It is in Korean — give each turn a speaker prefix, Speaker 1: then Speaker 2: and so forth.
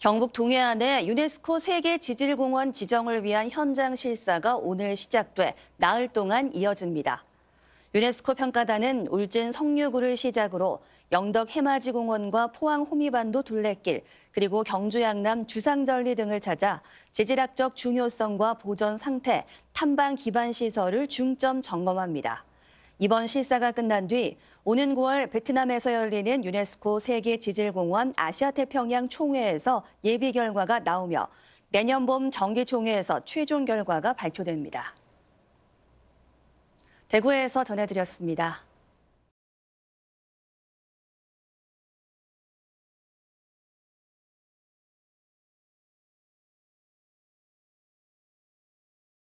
Speaker 1: 경북 동해안에 유네스코 세계 지질공원 지정을 위한 현장 실사가 오늘 시작돼 나흘 동안 이어집니다. 유네스코 평가단은 울진 성류구를 시작으로 영덕 해맞이공원과 포항 호미반도 둘레길, 그리고 경주 양남 주상절리 등을 찾아 지질학적 중요성과 보전 상태, 탐방 기반 시설을 중점 점검합니다. 이번 실사가 끝난 뒤 오는 9월 베트남에서 열리는 유네스코 세계지질공원 아시아태평양 총회에서 예비 결과가 나오며 내년 봄 정기총회에서 최종 결과가 발표됩니다. 대구에서 전해드렸습니다.